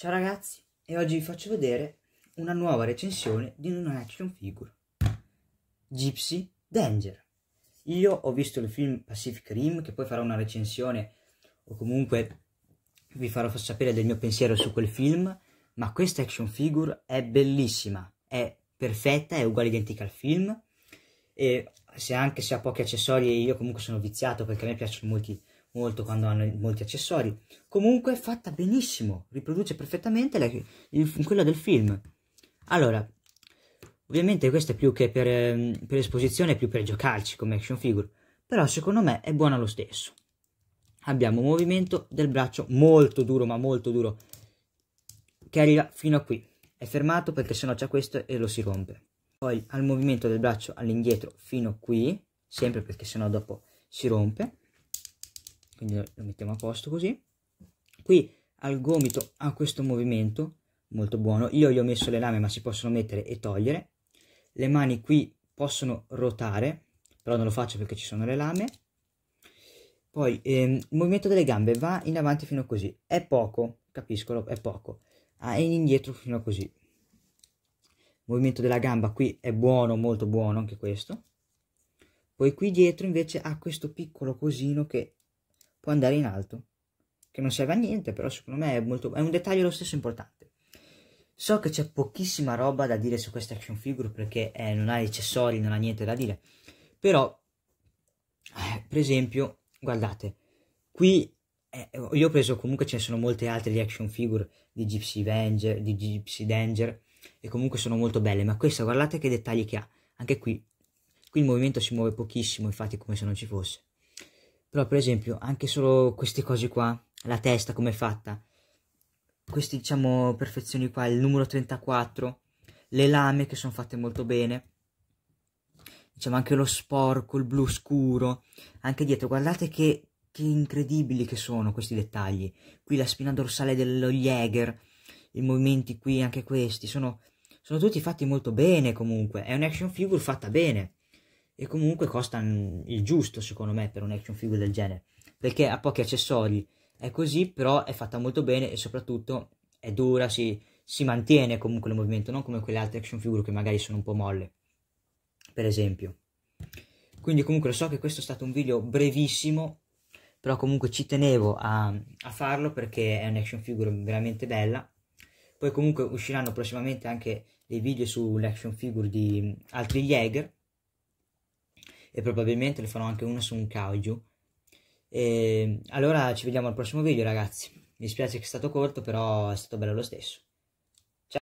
Ciao ragazzi e oggi vi faccio vedere una nuova recensione di una action figure Gypsy Danger Io ho visto il film Pacific Rim che poi farò una recensione o comunque vi farò sapere del mio pensiero su quel film ma questa action figure è bellissima è perfetta, è uguale identica al film e se anche se ha pochi accessori io comunque sono viziato perché a me piacciono molti molto quando hanno molti accessori. Comunque è fatta benissimo, riproduce perfettamente la, il, quella del film. Allora, ovviamente questa è più che per, ehm, per esposizione, è più per giocarci come action figure, però secondo me è buona lo stesso. Abbiamo un movimento del braccio molto duro, ma molto duro, che arriva fino a qui. È fermato perché sennò c'è questo e lo si rompe. Poi al movimento del braccio all'indietro fino qui, sempre perché sennò dopo si rompe quindi lo mettiamo a posto così qui al gomito ha questo movimento molto buono io gli ho messo le lame ma si possono mettere e togliere le mani qui possono rotare però non lo faccio perché ci sono le lame poi ehm, il movimento delle gambe va in avanti fino a così è poco capisco è poco ah, e indietro fino a così il movimento della gamba qui è buono molto buono anche questo poi qui dietro invece ha questo piccolo cosino che può andare in alto, che non serve a niente, però secondo me è, molto, è un dettaglio lo stesso importante. So che c'è pochissima roba da dire su questa action figure perché eh, non ha accessori, non ha niente da dire, però, eh, per esempio, guardate, qui eh, io ho preso comunque ce ne sono molte altre di action figure di Gypsy, Danger, di Gypsy Danger e comunque sono molto belle, ma questa guardate che dettagli che ha, anche qui, qui il movimento si muove pochissimo, infatti come se non ci fosse. Però per esempio anche solo queste cose qua, la testa come è fatta, queste diciamo perfezioni qua, il numero 34, le lame che sono fatte molto bene, diciamo anche lo sporco, il blu scuro, anche dietro, guardate che, che incredibili che sono questi dettagli, qui la spina dorsale dello Jäger, i movimenti qui, anche questi, sono, sono tutti fatti molto bene comunque, è un'action figure fatta bene e comunque costa il giusto secondo me per un action figure del genere perché ha pochi accessori è così però è fatta molto bene e soprattutto è dura si, si mantiene comunque il movimento non come quelle altre action figure che magari sono un po' molle per esempio quindi comunque lo so che questo è stato un video brevissimo però comunque ci tenevo a, a farlo perché è un'action figure veramente bella poi comunque usciranno prossimamente anche dei video sull'action figure di altri Jäger e probabilmente ne farò anche uno su un kaiju. E allora ci vediamo al prossimo video ragazzi, mi spiace che è stato corto però è stato bello lo stesso.